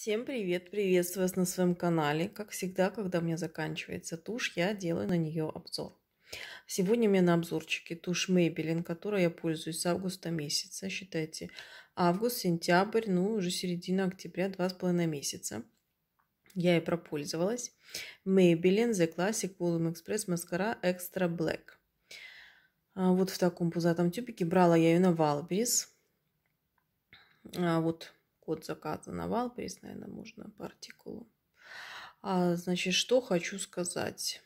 Всем привет! Приветствую вас на своем канале. Как всегда, когда у меня заканчивается тушь, я делаю на нее обзор. Сегодня у меня на обзорчике тушь Maybelline, которой я пользуюсь с августа месяца. Считайте, август, сентябрь, ну уже середина октября, два с половиной месяца. Я и пропользовалась. Maybelline The Classic Volume Express Mascara Extra Black. А, вот в таком пузатом тюбике. Брала я ее на Валберис. вот от заказа на Валприс, наверное, можно по артикулу. А, значит, что хочу сказать.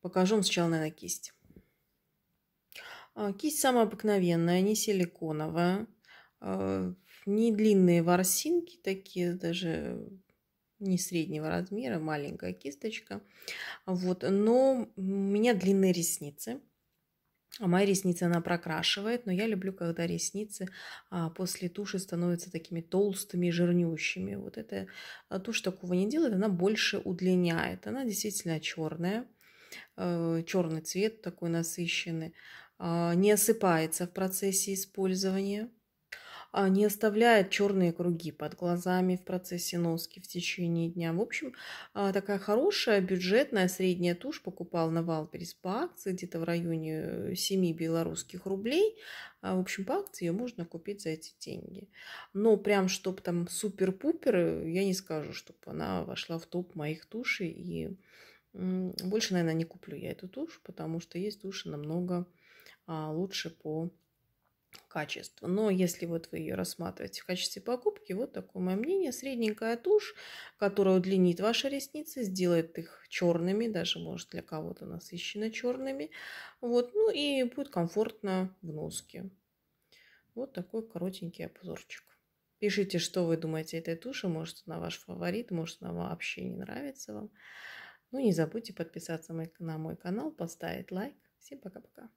Покажу вам сначала, наверное, кисть. А, кисть самая обыкновенная, не силиконовая. А, не длинные ворсинки такие, даже не среднего размера, маленькая кисточка. Вот, но у меня длинные ресницы – а мои ресницы она прокрашивает, но я люблю, когда ресницы а, после туши становятся такими толстыми, жирнющими. Вот эта тушь такого не делает, она больше удлиняет. Она действительно черная, э, черный цвет такой насыщенный, а, не осыпается в процессе использования – а, не оставляет черные круги под глазами в процессе носки в течение дня. В общем, а, такая хорошая бюджетная средняя тушь покупал на Валберис по акции где-то в районе 7 э, белорусских рублей. А, в общем, по акции ее можно купить за эти деньги. Но прям, чтобы там супер-пупер, я не скажу, чтобы она вошла в топ моих тушей. И больше, наверное, не куплю я эту тушь, потому что есть туши намного лучше по качеств. Но если вот вы ее рассматриваете в качестве покупки, вот такое мое мнение. Средненькая тушь, которая удлинит ваши ресницы, сделает их черными, даже может для кого-то насыщенно черными. Вот, ну и будет комфортно в носке. Вот такой коротенький обзорчик. Пишите, что вы думаете этой туши. Может, она ваш фаворит, может, она вообще не нравится вам. Ну, не забудьте подписаться на мой канал, поставить лайк. Всем пока-пока.